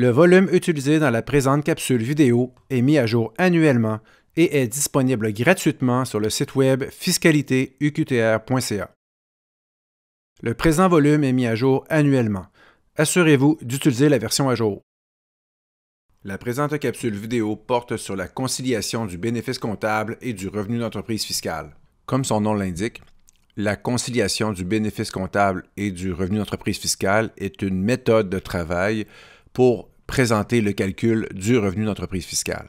Le volume utilisé dans la présente capsule vidéo est mis à jour annuellement et est disponible gratuitement sur le site web fiscalitéuqtr.ca. Le présent volume est mis à jour annuellement. Assurez-vous d'utiliser la version à jour. La présente capsule vidéo porte sur la conciliation du bénéfice comptable et du revenu d'entreprise fiscale. Comme son nom l'indique, la conciliation du bénéfice comptable et du revenu d'entreprise fiscale est une méthode de travail pour présenter le calcul du revenu d'entreprise fiscale.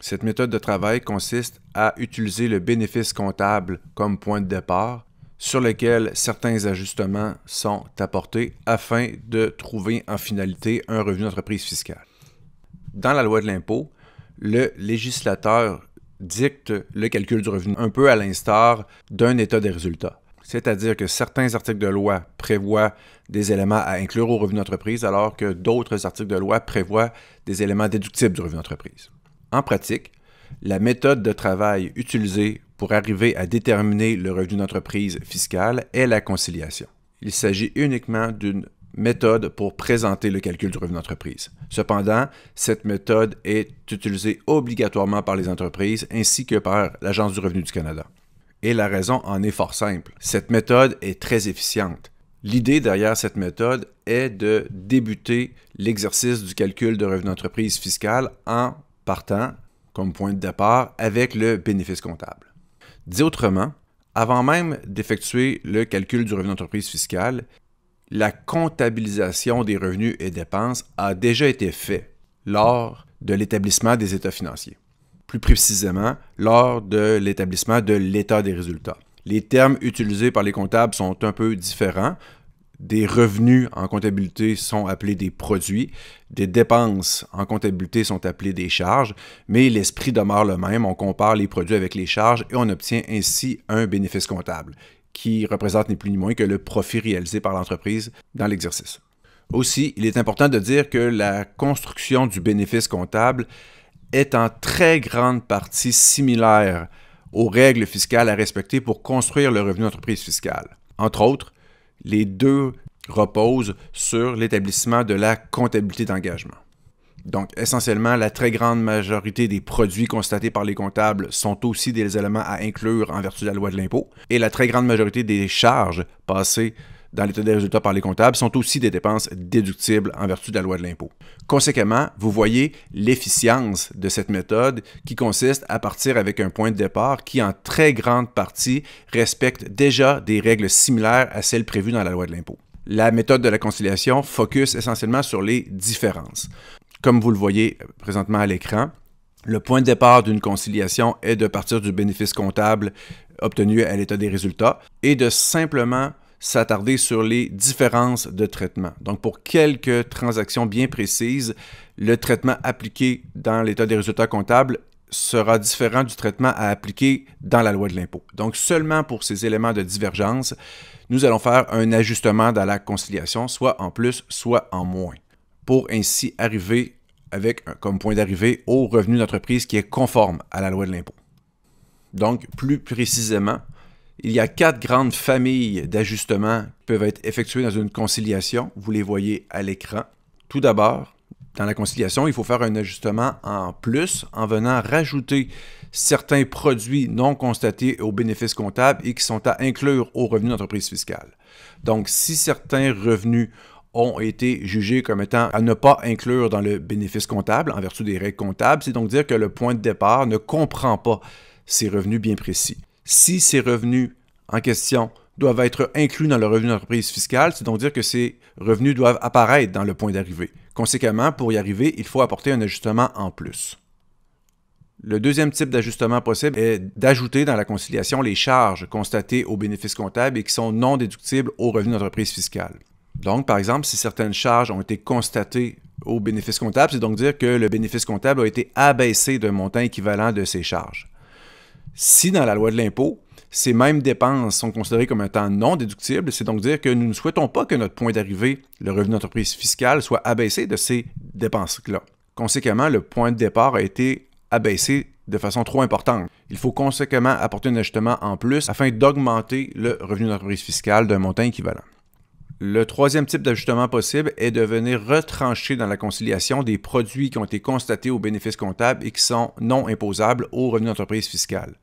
Cette méthode de travail consiste à utiliser le bénéfice comptable comme point de départ sur lequel certains ajustements sont apportés afin de trouver en finalité un revenu d'entreprise fiscale. Dans la loi de l'impôt, le législateur dicte le calcul du revenu, un peu à l'instar d'un état des résultats. C'est-à-dire que certains articles de loi prévoient des éléments à inclure au revenu d'entreprise, alors que d'autres articles de loi prévoient des éléments déductibles du revenu d'entreprise. En pratique, la méthode de travail utilisée pour arriver à déterminer le revenu d'entreprise fiscal est la conciliation. Il s'agit uniquement d'une méthode pour présenter le calcul du revenu d'entreprise. Cependant, cette méthode est utilisée obligatoirement par les entreprises ainsi que par l'Agence du revenu du Canada. Et la raison en est fort simple. Cette méthode est très efficiente. L'idée derrière cette méthode est de débuter l'exercice du calcul de revenu d'entreprise fiscale en partant, comme point de départ, avec le bénéfice comptable. Dit autrement, avant même d'effectuer le calcul du revenu d'entreprise fiscale, la comptabilisation des revenus et dépenses a déjà été faite lors de l'établissement des états financiers plus précisément lors de l'établissement de l'état des résultats. Les termes utilisés par les comptables sont un peu différents. Des revenus en comptabilité sont appelés des produits, des dépenses en comptabilité sont appelées des charges, mais l'esprit demeure le même, on compare les produits avec les charges et on obtient ainsi un bénéfice comptable, qui représente ni plus ni moins que le profit réalisé par l'entreprise dans l'exercice. Aussi, il est important de dire que la construction du bénéfice comptable est en très grande partie similaire aux règles fiscales à respecter pour construire le revenu d'entreprise fiscale. Entre autres, les deux reposent sur l'établissement de la comptabilité d'engagement. Donc, essentiellement, la très grande majorité des produits constatés par les comptables sont aussi des éléments à inclure en vertu de la loi de l'impôt, et la très grande majorité des charges passées dans l'état des résultats par les comptables sont aussi des dépenses déductibles en vertu de la loi de l'impôt. Conséquemment, vous voyez l'efficience de cette méthode qui consiste à partir avec un point de départ qui, en très grande partie, respecte déjà des règles similaires à celles prévues dans la loi de l'impôt. La méthode de la conciliation focus essentiellement sur les différences. Comme vous le voyez présentement à l'écran, le point de départ d'une conciliation est de partir du bénéfice comptable obtenu à l'état des résultats et de simplement s'attarder sur les différences de traitement. Donc, pour quelques transactions bien précises, le traitement appliqué dans l'état des résultats comptables sera différent du traitement à appliquer dans la loi de l'impôt. Donc, seulement pour ces éléments de divergence, nous allons faire un ajustement dans la conciliation, soit en plus, soit en moins, pour ainsi arriver avec comme point d'arrivée au revenu d'entreprise qui est conforme à la loi de l'impôt. Donc, plus précisément, il y a quatre grandes familles d'ajustements qui peuvent être effectués dans une conciliation. Vous les voyez à l'écran. Tout d'abord, dans la conciliation, il faut faire un ajustement en plus en venant rajouter certains produits non constatés au bénéfices comptable et qui sont à inclure aux revenus d'entreprise fiscale. Donc, si certains revenus ont été jugés comme étant à ne pas inclure dans le bénéfice comptable en vertu des règles comptables, c'est donc dire que le point de départ ne comprend pas ces revenus bien précis si ces revenus en question doivent être inclus dans le revenu d'entreprise fiscale, c'est donc dire que ces revenus doivent apparaître dans le point d'arrivée. Conséquemment, pour y arriver, il faut apporter un ajustement en plus. Le deuxième type d'ajustement possible est d'ajouter dans la conciliation les charges constatées aux bénéfices comptables et qui sont non déductibles aux revenus d'entreprise fiscale. Donc, par exemple, si certaines charges ont été constatées au bénéfice comptable, c'est donc dire que le bénéfice comptable a été abaissé d'un montant équivalent de ces charges. Si dans la loi de l'impôt, ces mêmes dépenses sont considérées comme un temps non déductible, c'est donc dire que nous ne souhaitons pas que notre point d'arrivée, le revenu d'entreprise fiscale, soit abaissé de ces dépenses-là. Conséquemment, le point de départ a été abaissé de façon trop importante. Il faut conséquemment apporter un ajustement en plus afin d'augmenter le revenu d'entreprise fiscale d'un montant équivalent. Le troisième type d'ajustement possible est de venir retrancher dans la conciliation des produits qui ont été constatés au bénéfice comptable et qui sont non imposables aux revenus d'entreprise fiscale.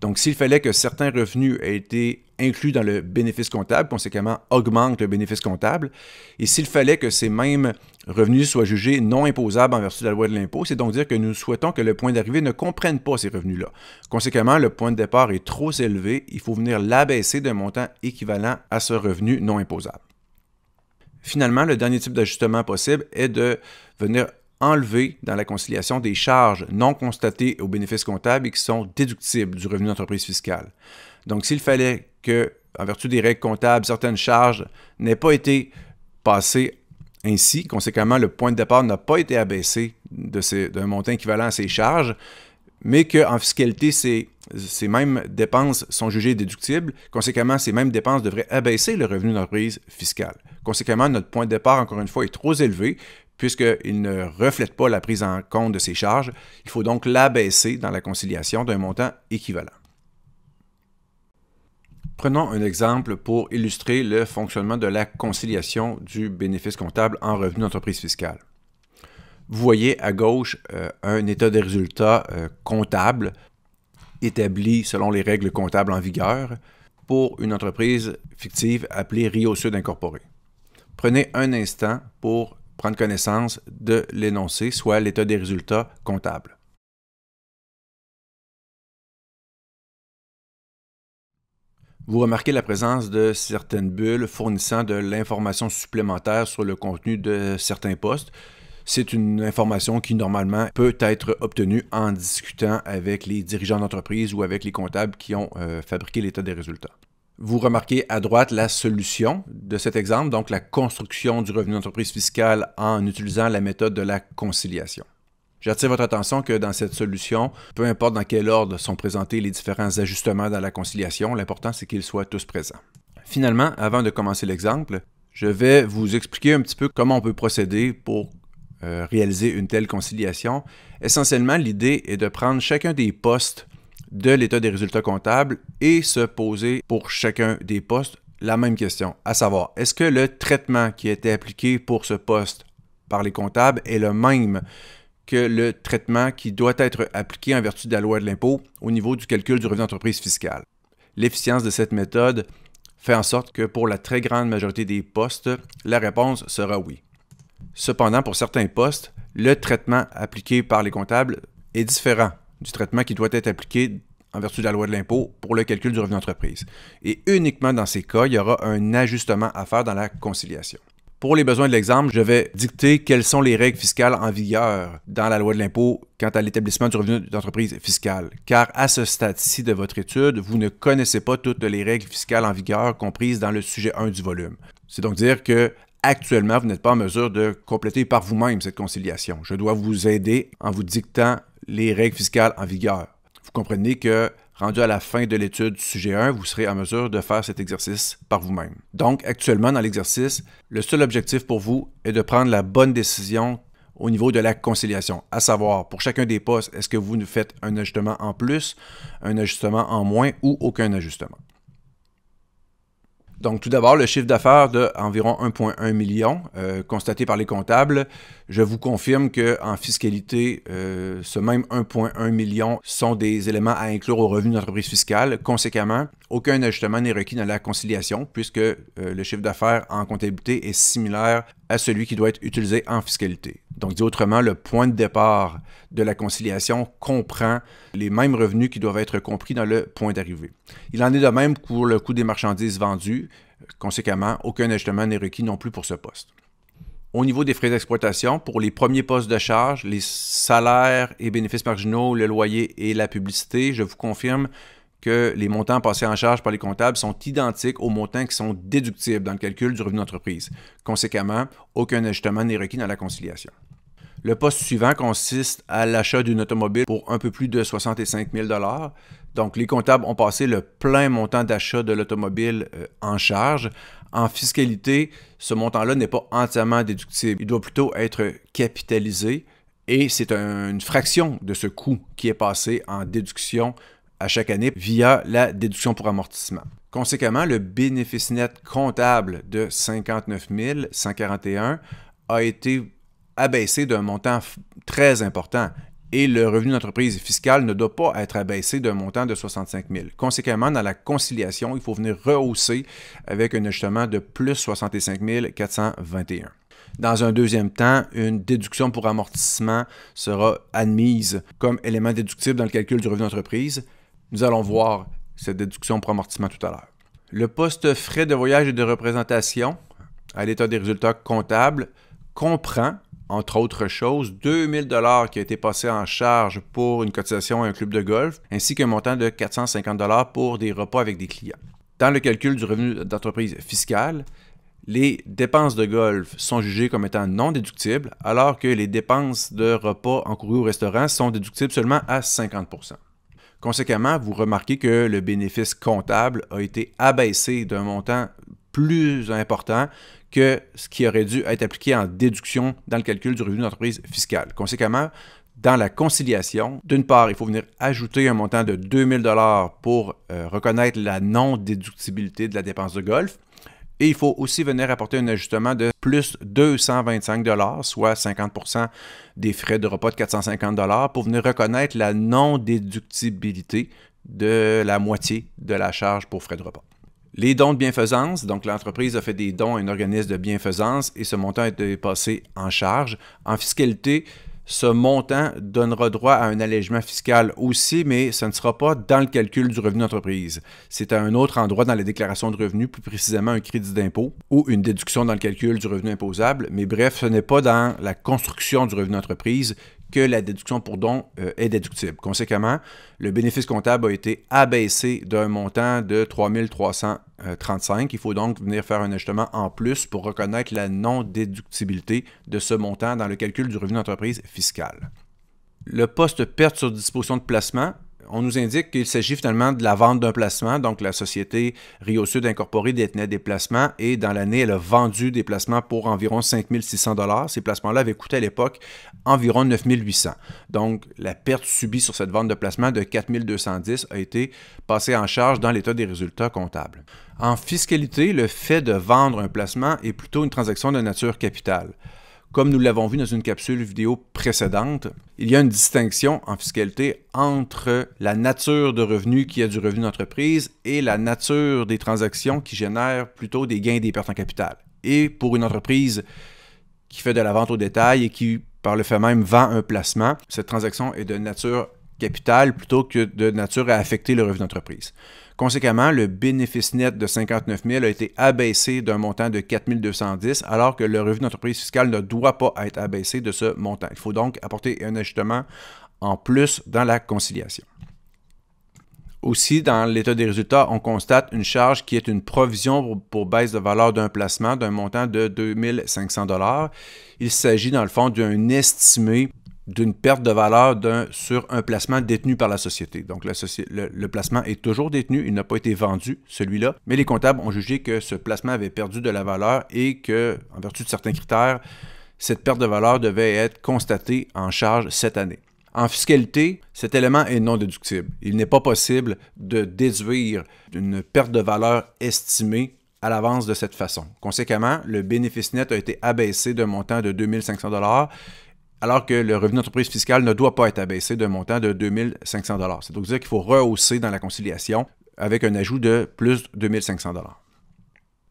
Donc, s'il fallait que certains revenus aient été inclus dans le bénéfice comptable, conséquemment augmente le bénéfice comptable, et s'il fallait que ces mêmes revenus soient jugés non imposables en vertu de la loi de l'impôt, c'est donc dire que nous souhaitons que le point d'arrivée ne comprenne pas ces revenus-là. Conséquemment, le point de départ est trop élevé, il faut venir l'abaisser d'un montant équivalent à ce revenu non imposable. Finalement, le dernier type d'ajustement possible est de venir enlever dans la conciliation des charges non constatées aux bénéfices comptables et qui sont déductibles du revenu d'entreprise fiscale. Donc, s'il fallait que, en vertu des règles comptables, certaines charges n'aient pas été passées ainsi, conséquemment, le point de départ n'a pas été abaissé d'un montant équivalent à ces charges, mais qu'en fiscalité, ces, mêmes dépenses sont jugées déductibles. Conséquemment, ces mêmes dépenses devraient abaisser le revenu d'entreprise fiscale. Conséquemment, notre point de départ, encore une fois, est trop élevé puisqu'il ne reflète pas la prise en compte de ces charges. Il faut donc l'abaisser dans la conciliation d'un montant équivalent. Prenons un exemple pour illustrer le fonctionnement de la conciliation du bénéfice comptable en revenu d'entreprise fiscale. Vous voyez à gauche euh, un état des résultats euh, comptable établi selon les règles comptables en vigueur pour une entreprise fictive appelée Rio Sud Incorporé. Prenez un instant pour prendre connaissance de l'énoncé, soit l'état des résultats comptables. Vous remarquez la présence de certaines bulles fournissant de l'information supplémentaire sur le contenu de certains postes, c'est une information qui normalement peut être obtenue en discutant avec les dirigeants d'entreprise ou avec les comptables qui ont euh, fabriqué l'état des résultats. Vous remarquez à droite la solution de cet exemple, donc la construction du revenu d'entreprise fiscale en utilisant la méthode de la conciliation. J'attire votre attention que dans cette solution, peu importe dans quel ordre sont présentés les différents ajustements dans la conciliation, l'important c'est qu'ils soient tous présents. Finalement, avant de commencer l'exemple, je vais vous expliquer un petit peu comment on peut procéder pour euh, réaliser une telle conciliation. Essentiellement, l'idée est de prendre chacun des postes de l'état des résultats comptables et se poser pour chacun des postes la même question, à savoir, est-ce que le traitement qui a été appliqué pour ce poste par les comptables est le même que le traitement qui doit être appliqué en vertu de la loi de l'impôt au niveau du calcul du revenu d'entreprise fiscale. L'efficience de cette méthode fait en sorte que pour la très grande majorité des postes, la réponse sera oui. Cependant, pour certains postes, le traitement appliqué par les comptables est différent du traitement qui doit être appliqué en vertu de la loi de l'impôt pour le calcul du revenu d'entreprise. Et uniquement dans ces cas, il y aura un ajustement à faire dans la conciliation. Pour les besoins de l'exemple, je vais dicter quelles sont les règles fiscales en vigueur dans la loi de l'impôt quant à l'établissement du revenu d'entreprise fiscale, car à ce stade-ci de votre étude, vous ne connaissez pas toutes les règles fiscales en vigueur comprises dans le sujet 1 du volume. C'est donc dire que actuellement, vous n'êtes pas en mesure de compléter par vous-même cette conciliation. Je dois vous aider en vous dictant les règles fiscales en vigueur. Vous comprenez que rendu à la fin de l'étude sujet 1, vous serez en mesure de faire cet exercice par vous-même. Donc, actuellement, dans l'exercice, le seul objectif pour vous est de prendre la bonne décision au niveau de la conciliation, à savoir, pour chacun des postes, est-ce que vous faites un ajustement en plus, un ajustement en moins ou aucun ajustement. Donc, tout d'abord, le chiffre d'affaires d'environ 1,1 million euh, constaté par les comptables. Je vous confirme qu'en fiscalité, euh, ce même 1,1 million sont des éléments à inclure au revenu d'entreprise fiscale. Conséquemment, aucun ajustement n'est requis dans la conciliation puisque euh, le chiffre d'affaires en comptabilité est similaire à celui qui doit être utilisé en fiscalité. Donc, dit autrement, le point de départ de la conciliation comprend les mêmes revenus qui doivent être compris dans le point d'arrivée. Il en est de même pour le coût des marchandises vendues. Conséquemment, aucun ajustement n'est requis non plus pour ce poste. Au niveau des frais d'exploitation, pour les premiers postes de charge, les salaires et bénéfices marginaux, le loyer et la publicité, je vous confirme que les montants passés en charge par les comptables sont identiques aux montants qui sont déductibles dans le calcul du revenu d'entreprise. Conséquemment, aucun ajustement n'est requis dans la conciliation. Le poste suivant consiste à l'achat d'une automobile pour un peu plus de 65 000 Donc, les comptables ont passé le plein montant d'achat de l'automobile euh, en charge. En fiscalité, ce montant-là n'est pas entièrement déductible. Il doit plutôt être capitalisé et c'est une fraction de ce coût qui est passé en déduction à chaque année via la déduction pour amortissement. Conséquemment, le bénéfice net comptable de 59 141 a été abaissé d'un montant très important et le revenu d'entreprise fiscal ne doit pas être abaissé d'un montant de 65 000. Conséquemment, dans la conciliation, il faut venir rehausser avec un ajustement de plus 65 421. Dans un deuxième temps, une déduction pour amortissement sera admise comme élément déductible dans le calcul du revenu d'entreprise, nous allons voir cette déduction pour amortissement tout à l'heure. Le poste frais de voyage et de représentation à l'état des résultats comptables comprend, entre autres choses, 2000 dollars qui a été passé en charge pour une cotisation à un club de golf, ainsi qu'un montant de 450 dollars pour des repas avec des clients. Dans le calcul du revenu d'entreprise fiscale, les dépenses de golf sont jugées comme étant non déductibles, alors que les dépenses de repas encourues au restaurant sont déductibles seulement à 50 Conséquemment, vous remarquez que le bénéfice comptable a été abaissé d'un montant plus important que ce qui aurait dû être appliqué en déduction dans le calcul du revenu d'entreprise fiscale. Conséquemment, dans la conciliation, d'une part, il faut venir ajouter un montant de 2000 dollars pour euh, reconnaître la non-déductibilité de la dépense de golf. Et il faut aussi venir apporter un ajustement de plus 225 soit 50 des frais de repas de 450 pour venir reconnaître la non-déductibilité de la moitié de la charge pour frais de repas. Les dons de bienfaisance, donc l'entreprise a fait des dons à un organisme de bienfaisance et ce montant est passé en charge. En fiscalité, ce montant donnera droit à un allègement fiscal aussi, mais ce ne sera pas dans le calcul du revenu d'entreprise. C'est à un autre endroit dans la déclaration de revenus, plus précisément un crédit d'impôt ou une déduction dans le calcul du revenu imposable, mais bref, ce n'est pas dans la construction du revenu d'entreprise la déduction pour don euh, est déductible. Conséquemment, le bénéfice comptable a été abaissé d'un montant de 3335. Il faut donc venir faire un ajustement en plus pour reconnaître la non-déductibilité de ce montant dans le calcul du revenu d'entreprise fiscale. Le poste perte sur disposition de placement on nous indique qu'il s'agit finalement de la vente d'un placement. Donc, la société Rio Sud Incorporée détenait des placements et dans l'année, elle a vendu des placements pour environ 5600 dollars. Ces placements-là avaient coûté à l'époque environ 9800. Donc, la perte subie sur cette vente de placement de 4210 a été passée en charge dans l'état des résultats comptables. En fiscalité, le fait de vendre un placement est plutôt une transaction de nature capitale. Comme nous l'avons vu dans une capsule vidéo précédente, il y a une distinction en fiscalité entre la nature de revenu qui a du revenu d'entreprise et la nature des transactions qui génèrent plutôt des gains et des pertes en capital. Et pour une entreprise qui fait de la vente au détail et qui, par le fait même, vend un placement, cette transaction est de nature capital plutôt que de nature à affecter le revenu d'entreprise. Conséquemment, le bénéfice net de 59 000 a été abaissé d'un montant de 4 210, alors que le revenu d'entreprise fiscale ne doit pas être abaissé de ce montant. Il faut donc apporter un ajustement en plus dans la conciliation. Aussi, dans l'état des résultats, on constate une charge qui est une provision pour, baisse de valeur d'un placement d'un montant de 2500 Il s'agit dans le fond d'un estimé d'une perte de valeur sur un placement détenu par la société. Donc le, placement est toujours détenu, il n'a pas été vendu, celui-là, mais les comptables ont jugé que ce placement avait perdu de la valeur et que, en vertu de certains critères, cette perte de valeur devait être constatée en charge cette année. En fiscalité, cet élément est non déductible. Il n'est pas possible de déduire une perte de valeur estimée à l'avance de cette façon. Conséquemment, le bénéfice net a été abaissé d'un montant de 2500 alors que le revenu d'entreprise fiscale ne doit pas être abaissé d'un montant de 2500 C'est donc dire qu'il faut rehausser dans la conciliation avec un ajout de plus de 2500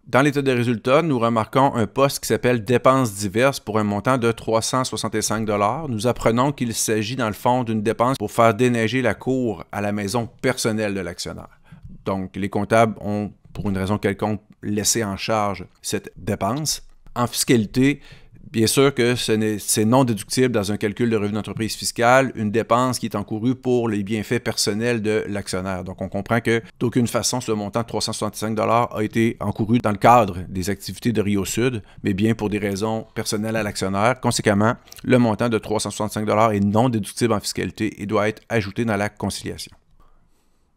Dans l'état des résultats, nous remarquons un poste qui s'appelle dépenses diverses pour un montant de 365 Nous apprenons qu'il s'agit dans le fond d'une dépense pour faire déneiger la cour à la maison personnelle de l'actionnaire. Donc les comptables ont, pour une raison quelconque, laissé en charge cette dépense. En fiscalité, Bien sûr que c'est non déductible dans un calcul de revenu d'entreprise fiscale, une dépense qui est encourue pour les bienfaits personnels de l'actionnaire. Donc, on comprend que d'aucune façon, ce montant de 365 a été encouru dans le cadre des activités de Rio Sud, mais bien pour des raisons personnelles à l'actionnaire. Conséquemment, le montant de 365 est non déductible en fiscalité et doit être ajouté dans la conciliation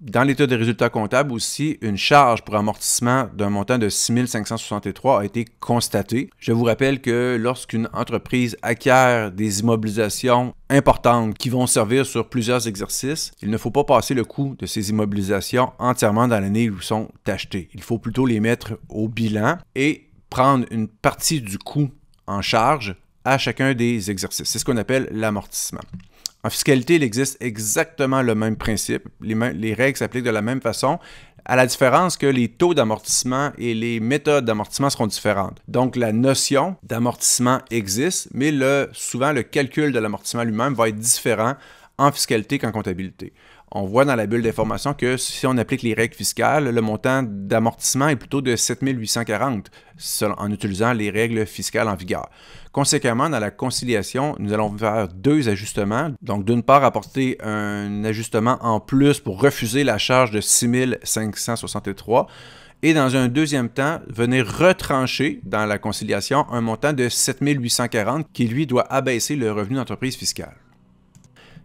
dans l'état des résultats comptables aussi, une charge pour amortissement d'un montant de 6563 a été constatée. Je vous rappelle que lorsqu'une entreprise acquiert des immobilisations importantes qui vont servir sur plusieurs exercices, il ne faut pas passer le coût de ces immobilisations entièrement dans l'année où sont achetés. Il faut plutôt les mettre au bilan et prendre une partie du coût en charge à chacun des exercices. C'est ce qu'on appelle l'amortissement. En fiscalité, il existe exactement le même principe. Les, règles s'appliquent de la même façon, à la différence que les taux d'amortissement et les méthodes d'amortissement seront différentes. Donc, la notion d'amortissement existe, mais le, souvent, le calcul de l'amortissement lui-même va être différent en fiscalité qu'en comptabilité on voit dans la bulle d'information que si on applique les règles fiscales, le montant d'amortissement est plutôt de 7840 en utilisant les règles fiscales en vigueur. Conséquemment, dans la conciliation, nous allons faire deux ajustements. Donc, d'une part, apporter un ajustement en plus pour refuser la charge de 6563 et dans un deuxième temps, venir retrancher dans la conciliation un montant de 7840 qui lui doit abaisser le revenu d'entreprise fiscale.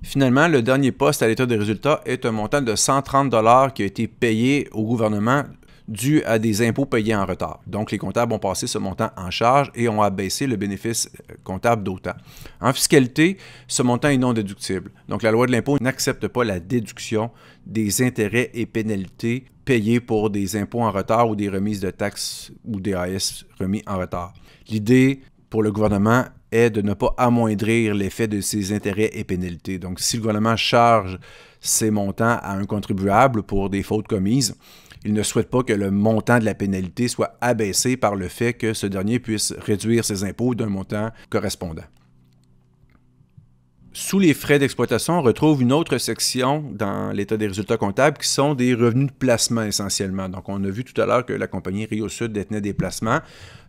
Finalement, le dernier poste à l'état des résultats est un montant de 130 dollars qui a été payé au gouvernement dû à des impôts payés en retard. Donc, les comptables ont passé ce montant en charge et ont abaissé le bénéfice euh, comptable d'autant. En fiscalité, ce montant est non déductible. Donc, la loi de l'impôt n'accepte pas la déduction des intérêts et pénalités payés pour des impôts en retard ou des remises de taxes ou des AS remis en retard. L'idée pour le gouvernement est de ne pas amoindrir l'effet de ses intérêts et pénalités. Donc, si le gouvernement charge ses montants à un contribuable pour des fautes commises, il ne souhaite pas que le montant de la pénalité soit abaissé par le fait que ce dernier puisse réduire ses impôts d'un montant correspondant sous les frais d'exploitation, on retrouve une autre section dans l'état des résultats comptables qui sont des revenus de placement essentiellement. Donc, on a vu tout à l'heure que la compagnie Rio Sud détenait des placements.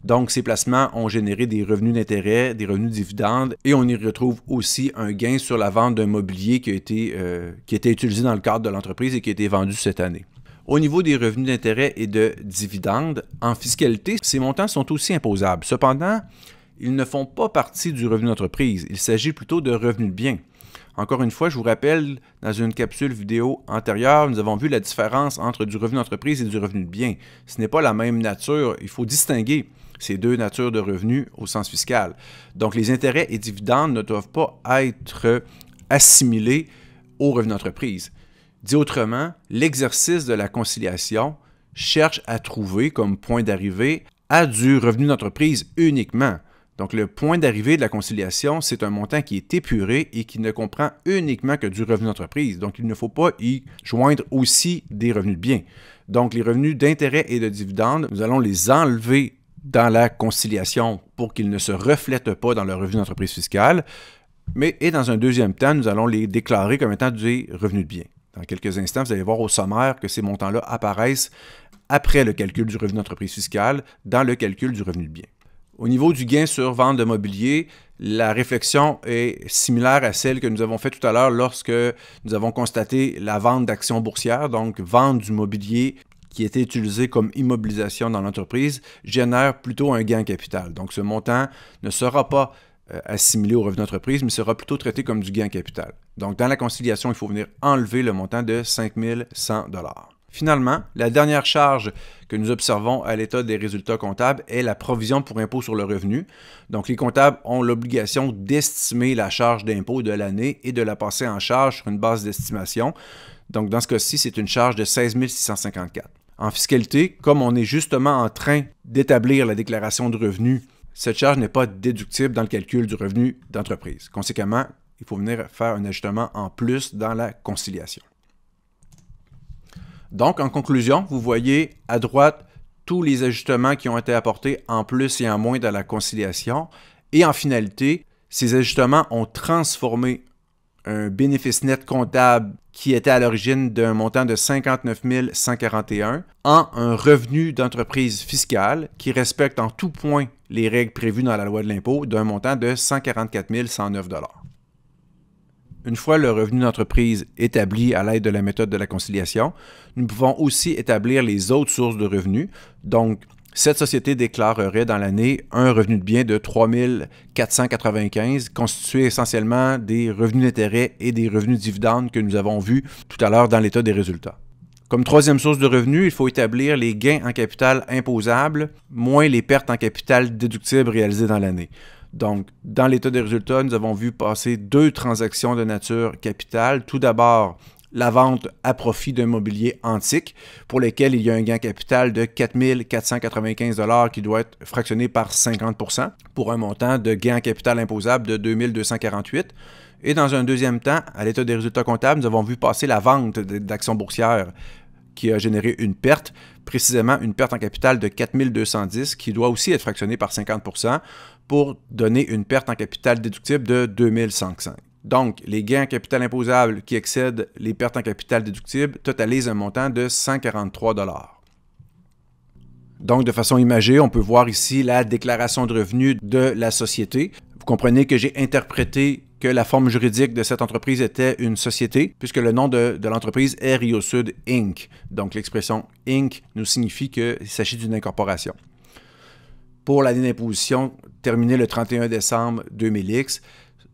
Donc, ces placements ont généré des revenus d'intérêt, des revenus de dividendes et on y retrouve aussi un gain sur la vente d'un mobilier qui a été, euh, qui a utilisé dans le cadre de l'entreprise et qui a été vendu cette année. Au niveau des revenus d'intérêt et de dividendes, en fiscalité, ces montants sont aussi imposables. Cependant, ils ne font pas partie du revenu d'entreprise. Il s'agit plutôt de revenus de biens. Encore une fois, je vous rappelle, dans une capsule vidéo antérieure, nous avons vu la différence entre du revenu d'entreprise et du revenu de biens. Ce n'est pas la même nature. Il faut distinguer ces deux natures de revenus au sens fiscal. Donc, les intérêts et dividendes ne doivent pas être assimilés au revenu d'entreprise. Dit autrement, l'exercice de la conciliation cherche à trouver comme point d'arrivée à du revenu d'entreprise uniquement. Donc le point d'arrivée de la conciliation, c'est un montant qui est épuré et qui ne comprend uniquement que du revenu d'entreprise. Donc il ne faut pas y joindre aussi des revenus de biens. Donc les revenus d'intérêt et de dividendes, nous allons les enlever dans la conciliation pour qu'ils ne se reflètent pas dans le revenu d'entreprise fiscale. Mais et dans un deuxième temps, nous allons les déclarer comme étant des revenus de biens. Dans quelques instants, vous allez voir au sommaire que ces montants-là apparaissent après le calcul du revenu d'entreprise fiscale dans le calcul du revenu de biens. Au niveau du gain sur vente de mobilier, la réflexion est similaire à celle que nous avons faite tout à l'heure lorsque nous avons constaté la vente d'actions boursières, donc vente du mobilier qui était utilisé comme immobilisation dans l'entreprise, génère plutôt un gain capital. Donc ce montant ne sera pas euh, assimilé au revenu d'entreprise, mais sera plutôt traité comme du gain capital. Donc dans la conciliation, il faut venir enlever le montant de 5100 dollars. Finalement, la dernière charge que nous observons à l'état des résultats comptables est la provision pour impôt sur le revenu. Donc, les comptables ont l'obligation d'estimer la charge d'impôt de l'année et de la passer en charge sur une base d'estimation. Donc, dans ce cas-ci, c'est une charge de 16 654. En fiscalité, comme on est justement en train d'établir la déclaration de revenus, cette charge n'est pas déductible dans le calcul du revenu d'entreprise. Conséquemment, il faut venir faire un ajustement en plus dans la conciliation. Donc, en conclusion, vous voyez à droite tous les ajustements qui ont été apportés en plus et en moins dans la conciliation. Et en finalité, ces ajustements ont transformé un bénéfice net comptable qui était à l'origine d'un montant de 59 141 en un revenu d'entreprise fiscale qui respecte en tout point les règles prévues dans la loi de l'impôt d'un montant de 144 109 une fois le revenu d'entreprise établi à l'aide de la méthode de la conciliation, nous pouvons aussi établir les autres sources de revenus. Donc, cette société déclarerait dans l'année un revenu de biens de 3 495, constitué essentiellement des revenus d'intérêt et des revenus de dividendes que nous avons vus tout à l'heure dans l'état des résultats. Comme troisième source de revenus, il faut établir les gains en capital imposables moins les pertes en capital déductibles réalisées dans l'année. Donc, dans l'état des résultats, nous avons vu passer deux transactions de nature capitale. Tout d'abord, la vente à profit d'un mobilier antique pour lequel il y a un gain capital de 4 495 qui doit être fractionné par 50 pour un montant de gain capital imposable de 2248 Et dans un deuxième temps, à l'état des résultats comptables, nous avons vu passer la vente d'actions boursières qui a généré une perte, précisément une perte en capital de 4210 qui doit aussi être fractionnée par 50 pour donner une perte en capital déductible de 2105. Donc, les gains en capital imposable qui excèdent les pertes en capital déductible totalisent un montant de 143 donc, de façon imagée, on peut voir ici la déclaration de revenus de la société. Vous comprenez que j'ai interprété que la forme juridique de cette entreprise était une société, puisque le nom de, de l'entreprise est Rio Sud Inc. Donc, l'expression Inc. nous signifie qu'il s'agit d'une incorporation pour l'année d'imposition terminée le 31 décembre 2000X.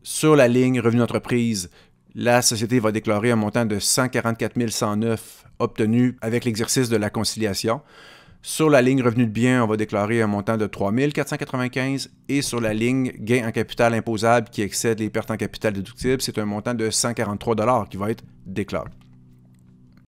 Sur la ligne revenu d'entreprise, la société va déclarer un montant de 144 109 obtenu avec l'exercice de la conciliation. Sur la ligne revenu de biens, on va déclarer un montant de 3 495 et sur la ligne gain en capital imposable qui excède les pertes en capital déductibles, c'est un montant de 143 qui va être déclaré.